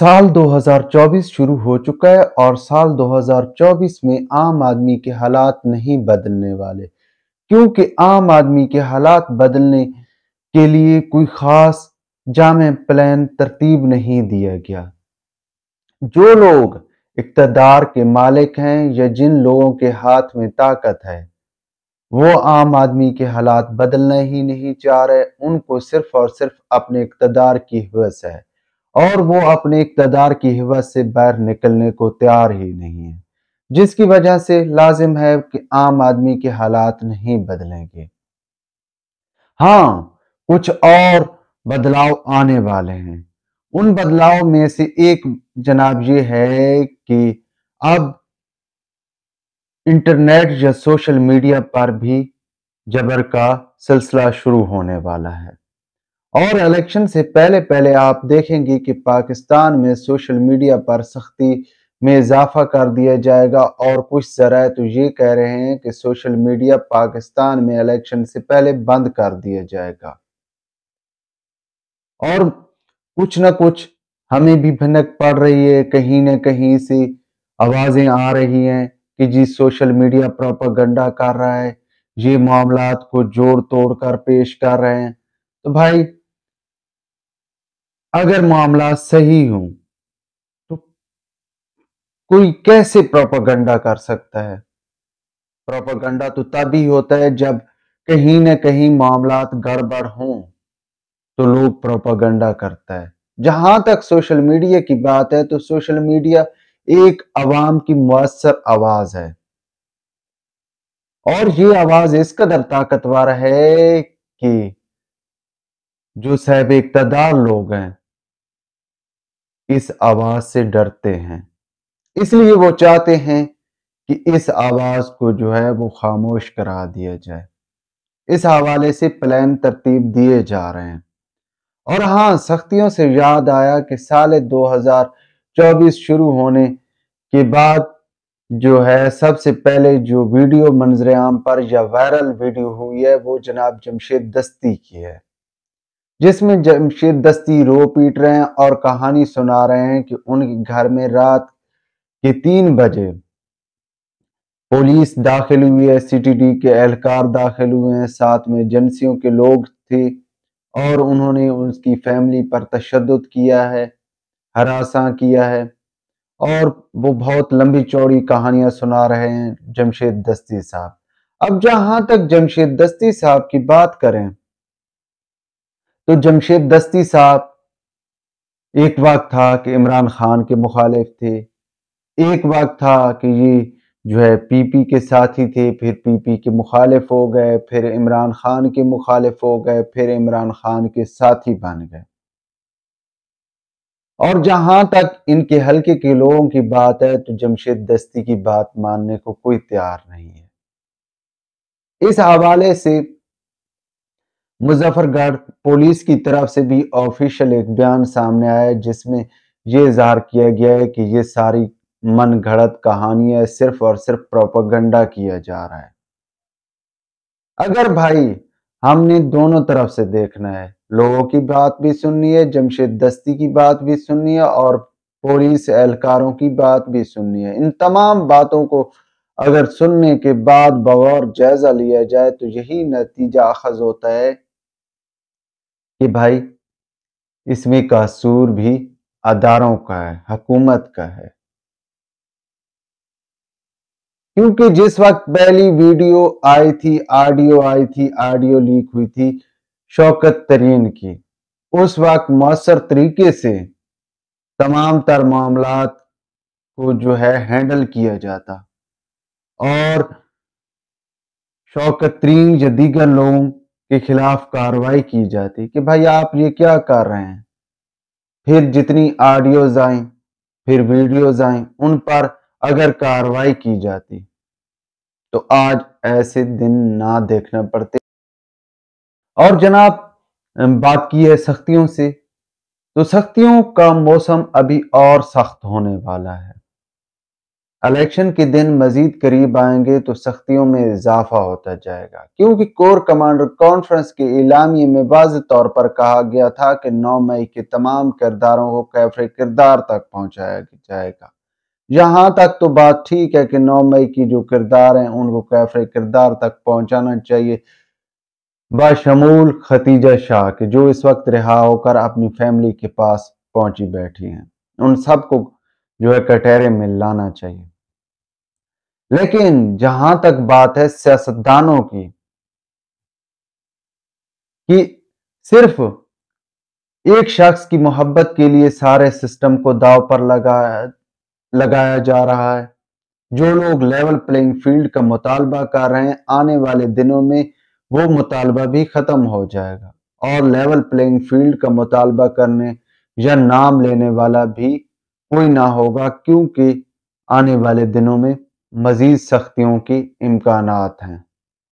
साल 2024 शुरू हो चुका है और साल 2024 में आम आदमी के हालात नहीं बदलने वाले क्योंकि आम आदमी के हालात बदलने के लिए कोई खास जाम प्लान तरतीब नहीं दिया गया जो लोग इकतदार के मालिक हैं या जिन लोगों के हाथ में ताकत है वो आम आदमी के हालात बदलना ही नहीं चाह रहे उनको सिर्फ और सिर्फ अपने इकतदार की हवस है और वो अपने इकतदार की हिवत से बाहर निकलने को तैयार ही नहीं है जिसकी वजह से लाजिम है कि आम आदमी के हालात नहीं बदलेंगे हाँ कुछ और बदलाव आने वाले हैं उन बदलाव में से एक जनाब ये है कि अब इंटरनेट या सोशल मीडिया पर भी जबर का सिलसिला शुरू होने वाला है और इलेक्शन से पहले पहले आप देखेंगे कि पाकिस्तान में सोशल मीडिया पर सख्ती में इजाफा कर दिया जाएगा और कुछ जराए तो ये कह रहे हैं कि सोशल मीडिया पाकिस्तान में इलेक्शन से पहले बंद कर दिया जाएगा और कुछ ना कुछ हमें भी भनक पड़ रही है कहीं ना कहीं से आवाजें आ रही हैं कि जी सोशल मीडिया प्रोपागंडा कर रहा है ये मामला को जोड़ तोड़ कर पेश कर रहे हैं तो भाई अगर मामला सही हो तो कोई कैसे प्रोपागंडा कर सकता है प्रोपागंडा तो तभी होता है जब कहीं ना कहीं मामला गड़बड़ हों तो लोग प्रोपागंडा करता है जहां तक सोशल मीडिया की बात है तो सोशल मीडिया एक आवाम की मुसर आवाज है और ये आवाज इस कदर ताकतवर है कि जो साहब इकतदार लोग हैं इस आवाज से डरते हैं इसलिए वो चाहते हैं कि इस आवाज को जो है वो खामोश करा दिया जाए इस हवाले से प्लान तरतीब दिए जा रहे हैं और हाँ सख्तियों से याद आया कि साल 2024 शुरू होने के बाद जो है सबसे पहले जो वीडियो मंजरेआम पर या वायरल वीडियो हुई है वो जनाब जमशेद दस्ती की है जिसमें जमशेद दस्ती रो पीट रहे हैं और कहानी सुना रहे हैं कि उनके घर में रात के तीन बजे पुलिस दाखिल हुई है सीटीडी के एहलकार दाखिल हुए हैं साथ में एजेंसियों के लोग थे और उन्होंने उसकी फैमिली पर तशद किया है हरासा किया है और वो बहुत लंबी चौड़ी कहानियां सुना रहे हैं जमशेद दस्ती साहब अब जहां तक जमशेद दस्ती साहब की बात करें तो जमशेद दस्ती साहब एक वक्त था कि इमरान खान के मुखालिफ थे एक वक्त था कि ये जो है पीपी के साथी थे फिर पीपी के मुखालिफ हो गए फिर इमरान खान के मुखालिफ हो गए फिर इमरान खान के साथी बन गए और जहां तक इनके हल्के के लोगों की बात है तो जमशेद दस्ती की बात मानने को कोई तैयार नहीं है इस हवाले से मुजफ्फरगढ़ पुलिस की तरफ से भी ऑफिशियल एक बयान सामने आया है जिसमें ये इजहार किया गया है कि ये सारी मन घड़त कहानियां सिर्फ और सिर्फ प्रोपागंडा किया जा रहा है अगर भाई हमने दोनों तरफ से देखना है लोगों की बात भी सुननी है जमशेद दस्ती की बात भी सुननी है और पुलिस एहलकारों की बात भी सुननी है इन तमाम बातों को अगर सुनने के बाद बगौर जायजा लिया जाए तो यही नतीजा अखज होता है कि भाई इसमें कसूर भी अदारों का है हकूमत का है क्योंकि जिस वक्त पहली वीडियो आई थी ऑडियो आई थी ऑडियो लीक हुई थी शौकत तरीन की उस वक्त मौसर तरीके से तमाम तर मामला को जो है हैंडल किया जाता और शौकत तरीन या दीगर लोग के खिलाफ कार्रवाई की जाती कि भाई आप ये क्या कर रहे हैं फिर जितनी ऑडियोज आए फिर वीडियोज आए उन पर अगर कार्रवाई की जाती तो आज ऐसे दिन ना देखना पड़ते और जनाब बात की है सख्तियों से तो सख्तियों का मौसम अभी और सख्त होने वाला है इलेक्शन के दिन मजीद करीब आएंगे तो सख्तियों में इजाफा होता जाएगा क्योंकि कोर कमांडर कॉन्फ्रेंस के इलामी में वाज तौर पर कहा गया था कि 9 मई के तमाम किरदारों को कैफे किरदार तक पहुंचाया जाएगा यहां तक तो बात ठीक है कि 9 मई की जो किरदार हैं उनको कैफे किरदार तक पहुंचाना चाहिए बाशमूल खतीजा शाह के जो इस वक्त रिहा होकर अपनी फैमिली के पास पहुंची बैठी हैं उन सबको जो है कटहरे में लाना चाहिए लेकिन जहां तक बात है सियासतदानों की कि सिर्फ एक शख्स की मोहब्बत के लिए सारे सिस्टम को दाव पर लगाया लगाया जा रहा है जो लोग लेवल प्लेइंग फील्ड का मुतालबा कर रहे हैं आने वाले दिनों में वो मुतालबा भी खत्म हो जाएगा और लेवल प्लेइंग फील्ड का मुतालबा करने या नाम लेने वाला भी कोई ना होगा क्योंकि आने वाले दिनों में मजीद सख्तियों के इम्कान हैं